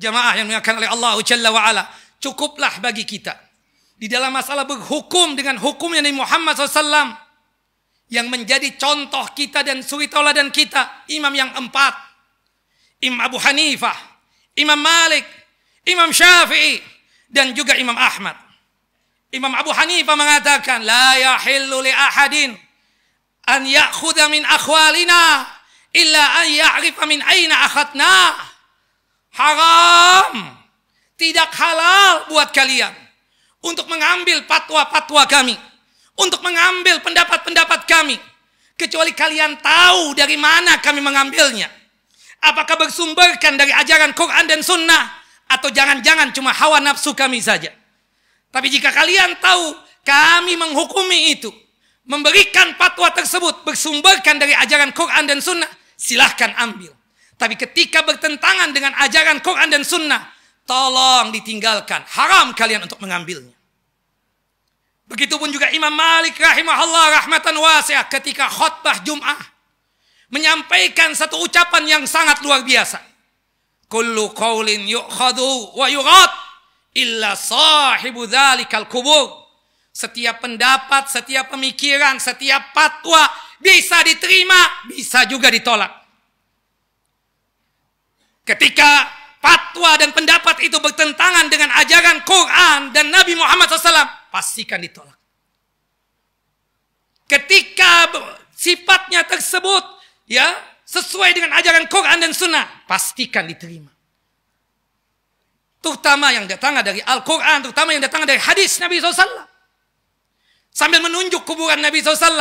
jamaah yang dimuliakan oleh Allah Jalla ala, Cukuplah bagi kita. Di dalam masalah berhukum dengan hukum yang dari Muhammad SAW. Yang menjadi contoh kita dan suri dan kita. Imam yang empat. Imam Abu Hanifah. Imam Malik. Imam Syafi'i. Dan juga Imam Ahmad. Imam Abu Hanifah mengatakan. La yahillu li ahadin. An ya'khudha min akhwalina. Illa an ya'rifa min aina akhadnah haram, tidak halal buat kalian untuk mengambil patwa-patwa kami, untuk mengambil pendapat-pendapat kami, kecuali kalian tahu dari mana kami mengambilnya. Apakah bersumberkan dari ajaran Quran dan Sunnah atau jangan-jangan cuma hawa nafsu kami saja? Tapi jika kalian tahu kami menghukumi itu, memberikan patwa tersebut bersumberkan dari ajaran Quran dan Sunnah, silahkan ambil. Tapi ketika bertentangan dengan ajaran Quran dan Sunnah, tolong ditinggalkan. Haram kalian untuk mengambilnya. Begitupun juga Imam Malik rahimahullah rahmatan wasiah ketika khutbah Jum'ah menyampaikan satu ucapan yang sangat luar biasa. Kullu qawlin yu'khadu wa yu'ad illa sahibu dhalikal kubur. Setiap pendapat, setiap pemikiran, setiap patwa bisa diterima, bisa juga ditolak. Ketika fatwa dan pendapat itu bertentangan dengan ajaran Quran dan Nabi Muhammad SAW, pastikan ditolak. Ketika sifatnya tersebut ya sesuai dengan ajaran Quran dan Sunnah, pastikan diterima. Terutama yang datang dari Al-Quran, terutama yang datang dari hadis Nabi SAW. Sambil menunjuk kuburan Nabi SAW,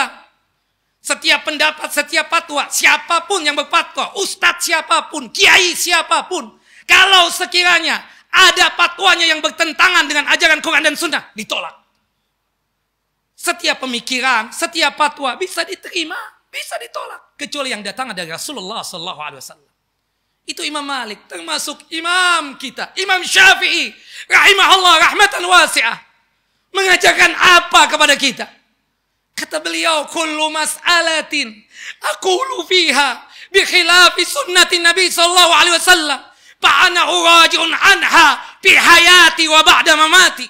setiap pendapat, setiap fatwa, siapapun yang berfatwa, ustadz siapapun, kiai siapapun, kalau sekiranya ada fatwanya yang bertentangan dengan ajaran Quran dan Sunnah, ditolak. Setiap pemikiran, setiap fatwa bisa diterima, bisa ditolak, kecuali yang datang dari Rasulullah Sallallahu Alaihi Wasallam. Itu Imam Malik, termasuk imam kita, Imam Syafi'i, rahimahullah rahmatan wasi'ah. Mengajarkan apa kepada kita? Kata beliau, kullu mas'alatin aqulu fiha bi khilafi sunnati Nabi sallallahu alaihi wasallam fa ana urajun anha fi hayati wa ba'da mamati.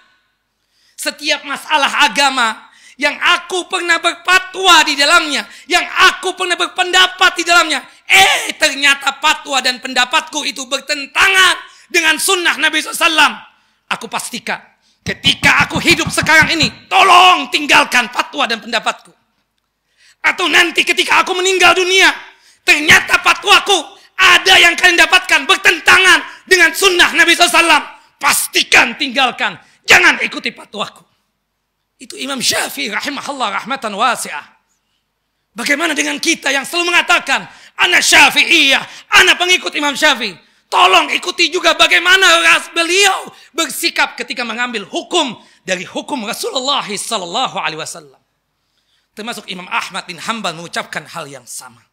Setiap masalah agama yang aku pernah berpatwa di dalamnya, yang aku pernah berpendapat di dalamnya. Eh, ternyata patwa dan pendapatku itu bertentangan dengan sunnah Nabi wasallam Aku pastikan ketika aku hidup sekarang ini, tolong tinggalkan fatwa dan pendapatku. Atau nanti ketika aku meninggal dunia, ternyata fatwaku ada yang kalian dapatkan bertentangan dengan sunnah Nabi SAW. Pastikan tinggalkan. Jangan ikuti fatwaku. Itu Imam Syafi'i rahimahullah rahmatan wasi'ah. Bagaimana dengan kita yang selalu mengatakan, anak syafi'iyah, anak pengikut Imam Syafi'i. Tolong ikuti juga bagaimana ras beliau bersikap ketika mengambil hukum dari hukum Rasulullah Sallallahu Alaihi Wasallam. Termasuk Imam Ahmad bin Hambal mengucapkan hal yang sama.